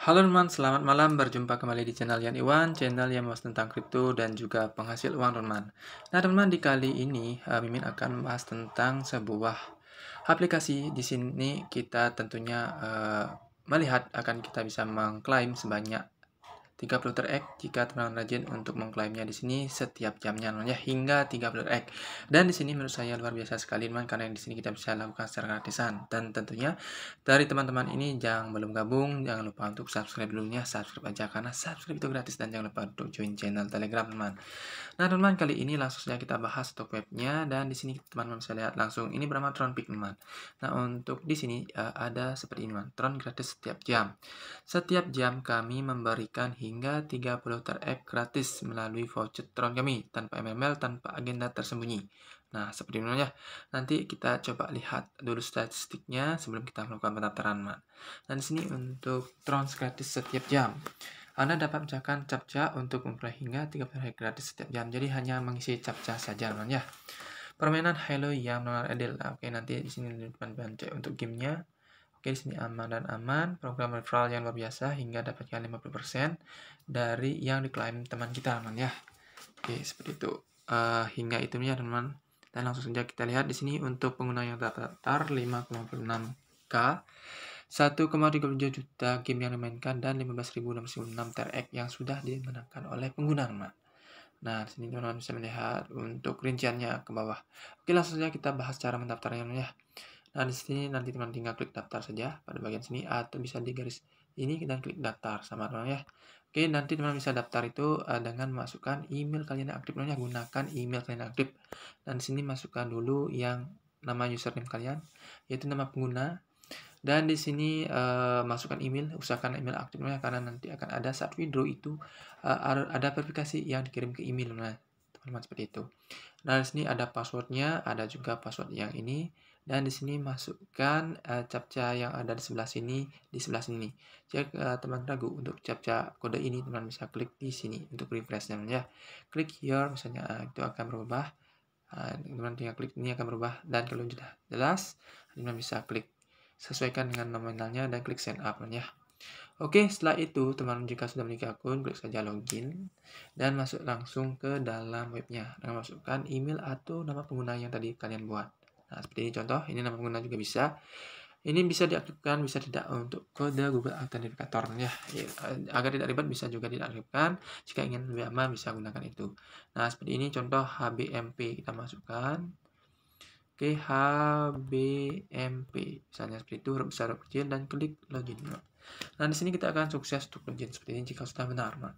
Halo teman, selamat malam. Berjumpa kembali di channel Yan Iwan, channel yang membahas tentang kripto dan juga penghasil uang teman. Nah teman, di kali ini eh, Mimin akan membahas tentang sebuah aplikasi. Di sini kita tentunya uh, melihat akan kita bisa mengklaim sebanyak 30 x jika teman teman rajin untuk mengklaimnya di sini setiap jamnya namanya hingga 30 x dan di sini menurut saya luar biasa sekali teman karena di sini kita bisa lakukan secara gratisan dan tentunya dari teman-teman ini yang belum gabung jangan lupa untuk subscribe dulu dulunya subscribe aja karena subscribe itu gratis dan jangan lupa untuk join channel telegram teman nah teman teman kali ini langsung saja kita bahas untuk webnya dan di sini teman-teman bisa lihat langsung ini bernama Tron Pick teman nah untuk di sini eh, ada seperti ini teman Tron gratis setiap jam setiap jam kami memberikan hingga 30 terapp gratis melalui voucher Tron kami tanpa MML, tanpa agenda tersembunyi. Nah, seperti ya. nanti kita coba lihat dulu statistiknya sebelum kita melakukan pendaftaran. Nah Dan di sini untuk Tron gratis setiap jam. Anda dapat mencapkan capca untuk memperoleh hingga 30 hari gratis setiap jam. Jadi hanya mengisi capca saja, man, ya. Permainan Halo yang non-adil. Oke, nanti di sini depan bantai untuk gamenya. Oke, di sini aman dan aman, program referral yang luar biasa hingga dapatkan 50% dari yang diklaim teman kita, teman ya. Oke, seperti itu. Uh, hingga itu ya, teman. Dan langsung saja kita lihat di sini untuk pengguna yang terdaftar 56 k 1,37 juta game yang dimainkan dan 15.606 TRX yang sudah dimenangkan oleh pengguna, teman. Nah, di sini teman-teman bisa melihat untuk rinciannya ke bawah. Oke, langsung saja kita bahas cara mendaftarnya, teman ya. Nah, di sini nanti teman tinggal klik daftar saja pada bagian sini atau bisa di garis ini kita klik daftar sama teman ya. Oke, nanti teman bisa daftar itu eh, dengan masukkan email kalian yang aktif namanya gunakan email kalian yang aktif. Dan di sini masukkan dulu yang nama username kalian yaitu nama pengguna dan di sini uh, masukkan email usahakan email aktif aktifnya karena nanti akan ada saat withdraw itu uh, ada verifikasi yang dikirim ke email teman-teman seperti itu nah di sini ada passwordnya ada juga password yang ini dan di sini masukkan uh, captcha yang ada di sebelah sini di sebelah sini Jika uh, eh, teman ragu untuk captcha kode ini teman bisa klik di sini untuk refresh ya Klik here misalnya uh, itu akan berubah. Uh, teman tinggal klik ini akan berubah dan kalau sudah jelas teman bisa klik sesuaikan dengan nominalnya dan klik sign up ya. Oke, setelah itu teman jika sudah memiliki akun, klik saja login dan masuk langsung ke dalam webnya dengan masukkan email atau nama pengguna yang tadi kalian buat. Nah, seperti ini contoh, ini nama pengguna juga bisa. Ini bisa diaktifkan, bisa tidak untuk kode Google Authenticator ya. Iya, eh, agar tidak ribet bisa juga diaktifkan. Jika ingin lebih aman bisa gunakan itu. Nah, seperti ini contoh HBMP kita masukkan. Oke, HBMP. Misalnya seperti itu, huruf besar, huruf kecil, dan klik login. Nah, di sini kita akan sukses untuk login seperti ini jika sudah benar. Nah.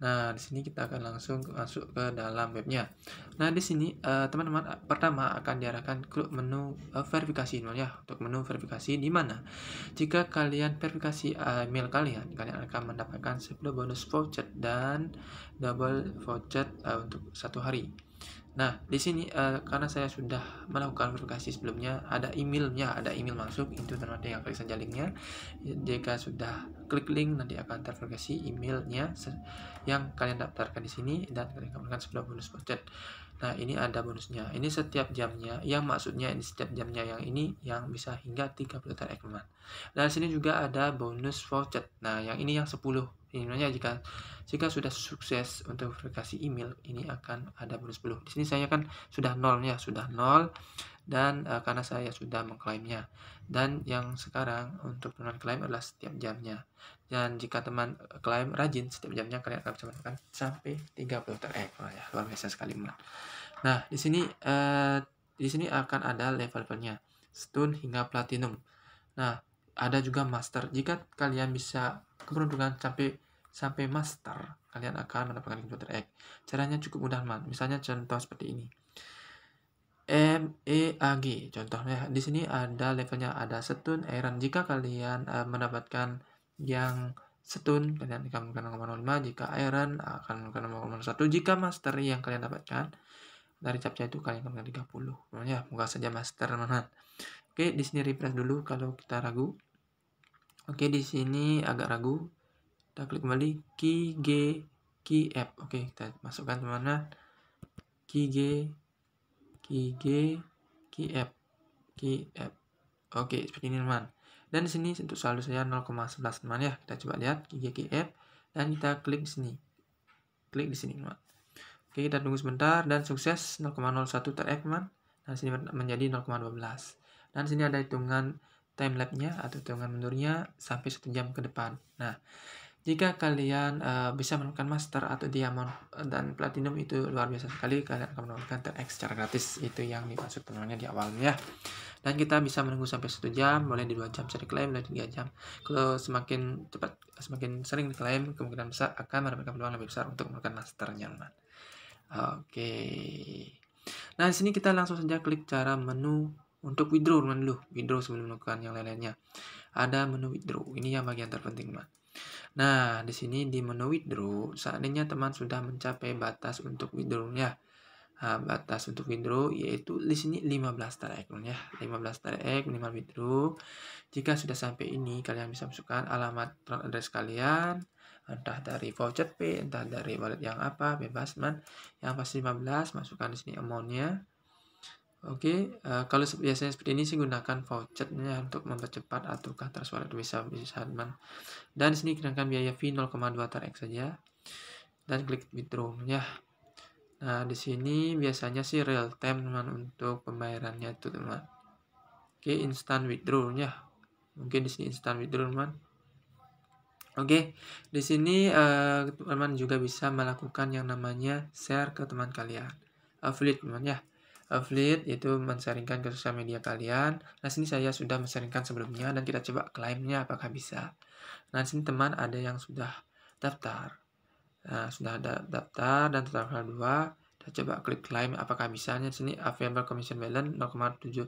Nah, di sini kita akan langsung masuk ke dalam webnya. Nah, di sini eh, teman-teman uh, pertama akan diarahkan ke menu uh, verifikasi email ya, untuk menu verifikasi di mana. Jika kalian verifikasi eh, email kalian, kalian akan mendapatkan 10 bonus voucher dan double voucher uh, untuk satu hari. Nah, di sini uh, karena saya sudah melakukan verifikasi sebelumnya, ada emailnya, ada email masuk, itu nanti yang klik saja linknya Jika sudah klik link, nanti akan terverifikasi emailnya yang kalian daftarkan di sini dan kalian dapatkan sebelum bonus budget. Nah, ini ada bonusnya. Ini setiap jamnya, yang maksudnya ini setiap jamnya yang ini yang bisa hingga 30 juta ekman. Nah, di sini juga ada bonus voucher. Nah, yang ini yang 10 Emailnya jika jika sudah sukses untuk verifikasi email ini akan ada bonus blue. Di sini saya kan sudah nol ya, sudah nol dan e, karena saya sudah mengklaimnya. Dan yang sekarang untuk penurunan klaim adalah setiap jamnya. Dan jika teman eh, klaim rajin setiap jamnya kalian akan bisa mendapatkan sampai 30 TX. Wah, ya, luar biasa sekali Nah, di sini e, di sini akan ada level-levelnya stone hingga platinum. Nah, ada juga master. Jika kalian bisa keberuntungan sampai sampai master, kalian akan mendapatkan komputer X Caranya cukup mudah, man. Misalnya contoh seperti ini. MEAG. Contohnya di sini ada levelnya ada setun iron. Jika kalian uh, mendapatkan yang setun kalian akan mendapatkan nomor 5 jika iron akan mendapatkan nomor 1 jika master yang kalian dapatkan dari capca itu kalian akan mendapatkan 30. Ya, moga saja master teman Oke, di sini refresh dulu kalau kita ragu. Oke, di sini agak ragu. Kita klik kembali key G key F. Oke, kita masukkan kemana Key G key G key F key F. Oke, seperti ini teman. Dan di sini untuk saldo saya 0,11 teman ya. Kita coba lihat key G key F dan kita klik di sini. Klik di sini teman. Oke, kita tunggu sebentar dan sukses 0,01 ter teman. Dan sini menjadi 0,12. Dan sini ada hitungan timelapse-nya atau hitungan mundurnya sampai satu jam ke depan. Nah, jika kalian uh, bisa menemukan master atau diamond eh, dan platinum itu luar biasa sekali kalian akan menemukan TX secara gratis itu yang dimaksud penuhnya di awalnya ya. dan kita bisa menunggu sampai satu jam mulai di dua jam bisa diklaim mulai tiga jam kalau semakin cepat semakin sering diklaim kemungkinan besar akan mendapatkan peluang lebih besar untuk menemukan masternya oke okay. nah di sini kita langsung saja klik cara menu untuk withdraw teman dulu withdraw sebelum melakukan yang lain-lainnya ada menu withdraw ini yang bagian terpenting teman nah di sini di menu withdraw seandainya teman sudah mencapai batas untuk withdrawnya nah, batas untuk withdraw yaitu di sini 15 tarik ya 15 tarik minimal withdraw jika sudah sampai ini kalian bisa masukkan alamat address kalian entah dari voucher pay entah dari wallet yang apa bebas teman yang pasti 15 masukkan di sini amountnya Oke, okay, uh, eh, kalau biasanya seperti ini sih gunakan vouchernya untuk mempercepat atau transfer suara bisa Hadman. Dan sini kenakan biaya fee 0,2 tarik saja. Dan klik withdraw ya. Nah, di sini biasanya sih real time teman untuk pembayarannya itu teman. Oke, okay, instant withdraw ya. Mungkin di sini instant withdraw teman. Oke, okay, di sini uh, eh, teman juga bisa melakukan yang namanya share ke teman kalian. Affiliate teman ya affiliate yaitu mensaringkan ke sosial media kalian. Nah, sini saya sudah mensaringkan sebelumnya dan kita coba klaimnya apakah bisa. Nah, sini teman ada yang sudah daftar. Nah, sudah ada daftar dan terdaftar 2. Kita coba klik klaim apakah bisa? Nah sini available commission balance 0,7007.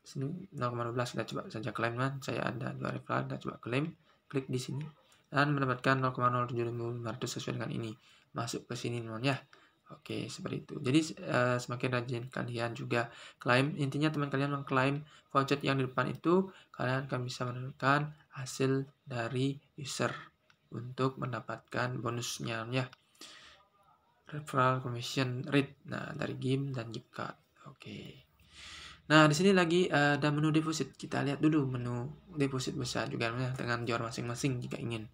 Sini 0,12 kita coba saja klaim kan. Saya ada dua referral, kita coba klaim. Klik di sini dan mendapatkan 0,07.500 sesuai dengan ini. Masuk ke sini teman ya. Oke, seperti itu. Jadi uh, semakin rajin kalian juga klaim, intinya teman kalian mengklaim voucher yang di depan itu, kalian akan bisa menentukan hasil dari user untuk mendapatkan bonusnya ya. Referral commission rate. Nah, dari game dan gift card. Oke. Nah, di sini lagi uh, ada menu deposit. Kita lihat dulu menu deposit besar juga ya, dengan jor masing-masing jika ingin.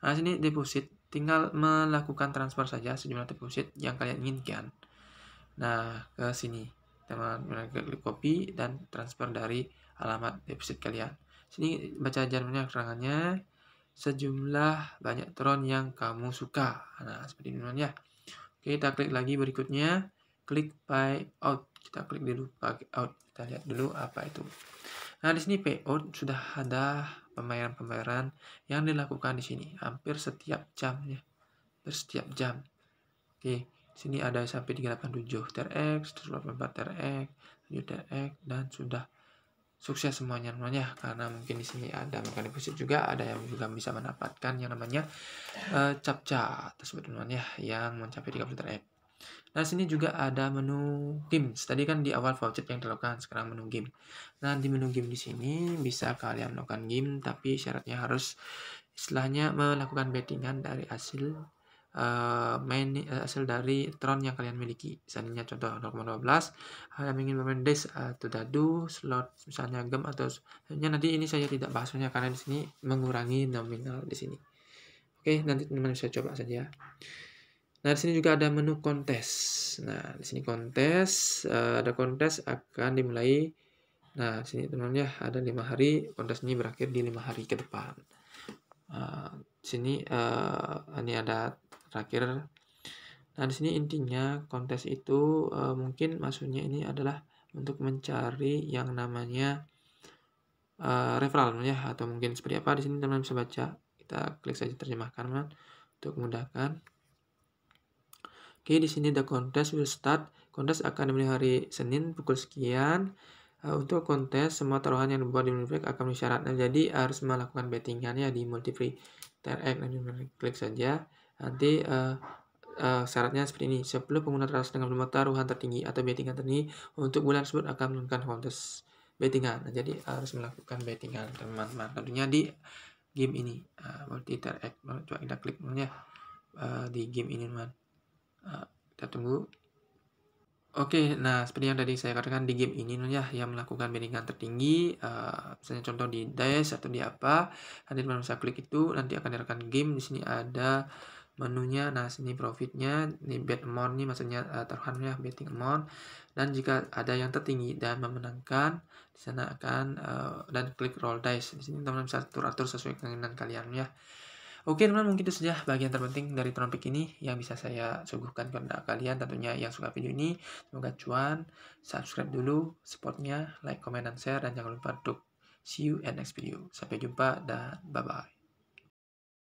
Nah, sini deposit Tinggal melakukan transfer saja sejumlah deposit yang kalian inginkan. Nah, ke sini. Teman klik copy dan transfer dari alamat deposit kalian. Sini baca jarumnya keterangannya sejumlah banyak tron yang kamu suka. Nah, seperti ini ya. Oke, kita klik lagi berikutnya. Klik buy out. Kita klik dulu buy out. Kita lihat dulu apa itu. Nah, di sini PO sudah ada pembayaran-pembayaran yang dilakukan di sini hampir setiap jamnya. Hampir setiap jam. Oke, di sini ada sampai 387 TRX, 384 TRX, 7 TRX dan sudah sukses semuanya namanya karena mungkin di sini ada mekanik fisik juga ada yang juga bisa mendapatkan yang namanya uh, eh, capca tersebut namanya yang mencapai 30 TRX. Nah, sini juga ada menu game. Tadi kan di awal voucher yang dilakukan, sekarang menu game. Nah, di menu game di sini bisa kalian melakukan game, tapi syaratnya harus istilahnya melakukan bettingan dari hasil uh, main uh, hasil dari tron yang kalian miliki. Misalnya contoh 0,12, kalian ingin bermain des atau dadu, slot misalnya gem atau misalnya nanti ini saya tidak bahasnya karena di sini mengurangi nominal di sini. Oke, nanti teman-teman bisa coba saja. Nah, di sini juga ada menu kontes. Nah, di sini kontes, eh, ada kontes akan dimulai. Nah, di sini ya, ada lima hari, kontes ini berakhir di lima hari ke depan. Uh, di sini uh, ini ada terakhir. Nah, di sini intinya kontes itu uh, mungkin maksudnya ini adalah untuk mencari yang namanya uh, referral ya atau mungkin seperti apa di sini teman-teman bisa baca. Kita klik saja terjemahkan teman, untuk memudahkan. Oke, di sini ada kontes will start. Kontes akan dimulai hari Senin pukul sekian. Uh, untuk kontes, semua taruhan yang dibuat di Multiplay akan mensyaratkan. Nah, jadi harus melakukan bettingannya di Multiplay TRX. Nah, klik saja. Nanti uh, uh, syaratnya seperti ini. Sebelum pengguna teras dengan lima taruhan tertinggi atau bettingan tertinggi untuk bulan tersebut akan melakukan kontes bettingan. Nah, jadi harus melakukan bettingan teman-teman. Tentunya di game ini uh, ah, multi TRX. Nah, coba kita klik ya uh, di game ini teman teman. Ah, kita tunggu Oke, nah seperti yang tadi saya katakan di game ini ya yang melakukan bandingan tertinggi, uh, misalnya contoh di Dice atau di apa, nanti teman bisa klik itu, nanti akan direkan game, di sini ada menunya, nah sini profitnya, ini bet amount nih maksudnya uh, ah, taruhannya betting amount, dan jika ada yang tertinggi dan memenangkan, di sana akan uh, dan klik roll dice, di sini teman-teman bisa atur-atur sesuai keinginan kalian ya. Oke teman-teman mungkin itu saja bagian terpenting dari topik ini yang bisa saya suguhkan kepada kalian tentunya yang suka video ini. Semoga cuan, subscribe dulu supportnya, like, comment, dan share, dan jangan lupa untuk See you in next video. Sampai jumpa dan bye-bye.